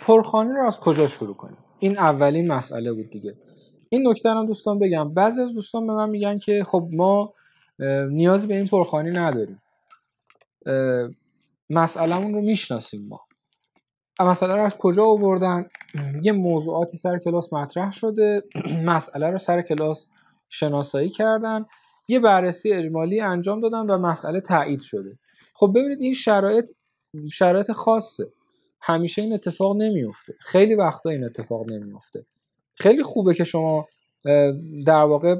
پرخانه رو از کجا شروع کنیم این اولین مسئله بود دیگه این نکته رو دوستان بگم بعضی از دوستان به من میگن که خب ما نیازی به این پرخانی نداریم مسئلهمون رو میشناسیم ما مسئله رو از کجا آوردن یه موضوعاتی سر کلاس مطرح شده مسئله رو سر کلاس شناسایی کردن یه بررسی اجمالی انجام دادن و مسئله تایید شده خب ببینید این شرایط شرایط خاصه همیشه این اتفاق نمیفته خیلی وقتا این اتفاق نمیفته خیلی خوبه که شما در واقع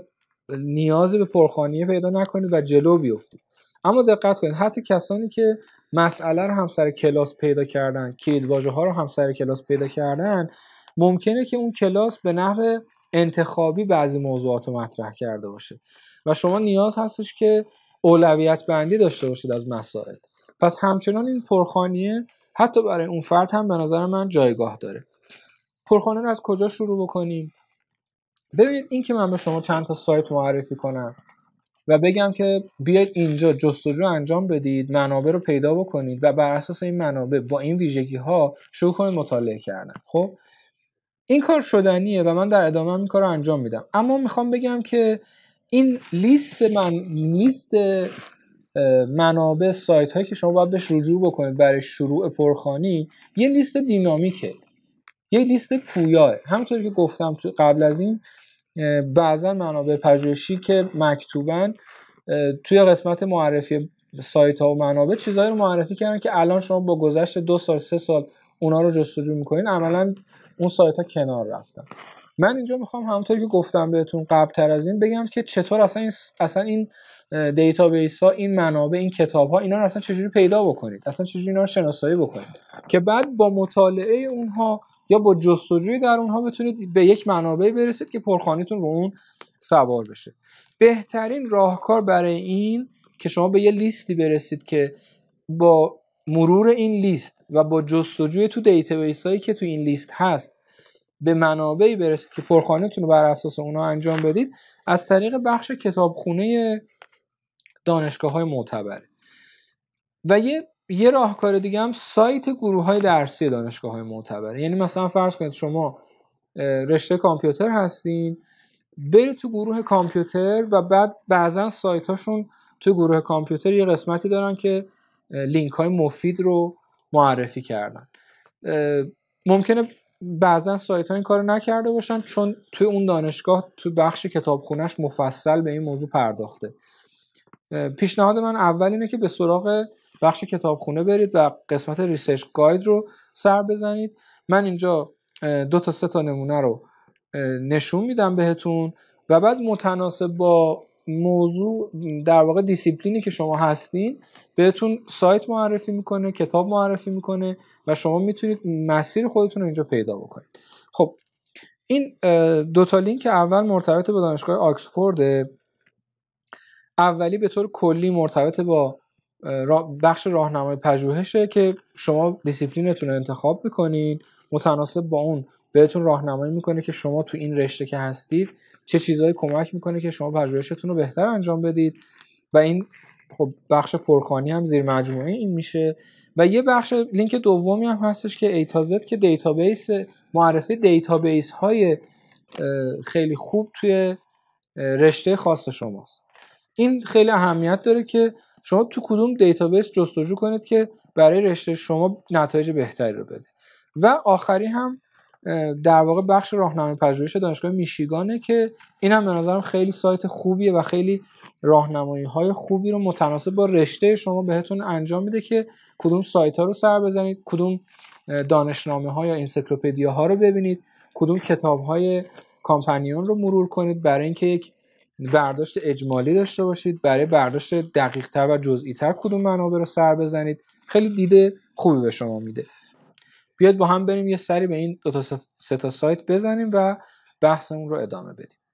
نیاز به پرخانیه پیدا نکنید و جلو بیفتید اما دقت کنید حتی کسانی که مسئله رو همسر کلاس پیدا کردن واژه ها رو همسر کلاس پیدا کردن ممکنه که اون کلاس به نحو انتخابی بعضی موضوعات رو مطرح کرده باشه و شما نیاز هستش که اولویت بندی داشته باشید از مسائل پس همچنان این پرخانیه حتی برای اون فرد هم به نظر من جایگاه داره پرخانه رو از کجا شروع بکنیم ببینید این که من به شما چند تا سایت معرفی کنم و بگم که بیاید اینجا جستجو انجام بدید منابع رو پیدا بکنید و بر اساس این منابع با این ویژگی ها شروع کنید مطالعه کردن خب این کار شدنیه و من در ادامه این کار رو انجام میدم اما میخوام بگم که این لیست من لیست منابع سایت هایی که شما باید بهش رجوع بکنید برای شروع پرخانی یه لیست دینامیکه یه لیست پویاه همونطور که گفتم قبل از این بعضا منابع پژوهشی که مکتوبن توی قسمت معرفی سایت ها و منابع چیزهایی رو معرفی کردن که الان شما با گذشت دو سال سه سال اونا رو جستجو میکنین عملا اون سایت ها کنار رفتن من اینجا میخوام همونطور که گفتم بهتون قبلتر از این بگم که چطور اصلا این اصلا این دیتابیس ها این منابع این کتاب ها اینا رو اصلا چجوری پیدا بکنید اصلا چجوری اینا شناسایی بکنید که بعد با مطالعه اونها یا با جستجوی در اونها بتونید به یک منابعی برسید که پرخانیتون رو اون سوار بشه بهترین راهکار برای این که شما به یه لیستی برسید که با مرور این لیست و با جستجوی تو دیتابیس هایی که تو این لیست هست به منابعی برسید که پرخانهتون رو بر اساس اونا انجام بدید از طریق بخش کتابخونه دانشگاه های معتبره و یه یه راهکار دیگه هم سایت گروه های درسی دانشگاه های معتبره یعنی مثلا فرض کنید شما رشته کامپیوتر هستین برید تو گروه کامپیوتر و بعد بعضا سایت هاشون تو گروه کامپیوتر یه قسمتی دارن که لینک های مفید رو معرفی کردن ممکنه بعضا سایت ها این کار نکرده باشن چون توی اون دانشگاه تو بخش کتابخونهش مفصل به این موضوع پرداخته پیشنهاد من اول اینه که به سراغ بخش کتابخونه برید و قسمت ریسرچ گاید رو سر بزنید من اینجا دو تا سه تا نمونه رو نشون میدم بهتون و بعد متناسب با موضوع در واقع دیسیپلینی که شما هستین بهتون سایت معرفی میکنه کتاب معرفی میکنه و شما میتونید مسیر خودتون رو اینجا پیدا بکنید خب این دوتا لینک اول مرتبط با دانشگاه آکسفورد اولی به طور کلی مرتبط با بخش راهنمای پژوهشه که شما دیسیپلینتون رو انتخاب میکنید متناسب با اون بهتون راهنمایی میکنه که شما تو این رشته که هستید چه چیزهایی کمک میکنه که شما پژوهشتون رو بهتر انجام بدید و این خب بخش پرخانی هم زیر مجموعه این میشه و یه بخش لینک دومی هم هستش که ایتازت که دیتابیس معرفی دیتابیس های خیلی خوب توی رشته خاص شماست این خیلی اهمیت داره که شما تو کدوم دیتابیس جستجو کنید که برای رشته شما نتایج بهتری رو بده و آخری هم در واقع بخش راهنمای پژوهش دانشگاه میشیگانه که این هم به نظرم خیلی سایت خوبیه و خیلی راهنمایی های خوبی رو متناسب با رشته شما بهتون انجام میده که کدوم سایت ها رو سر بزنید کدوم دانشنامه ها یا انسیکلوپدیا ها رو ببینید کدوم کتاب های کامپانیون رو مرور کنید برای اینکه یک برداشت اجمالی داشته باشید برای برداشت دقیق تر و جزئی تر کدوم منابع رو سر بزنید خیلی دیده خوبی به شما میده بیاد با هم بریم یه سری به این دو تا سایت بزنیم و بحثمون رو ادامه بدیم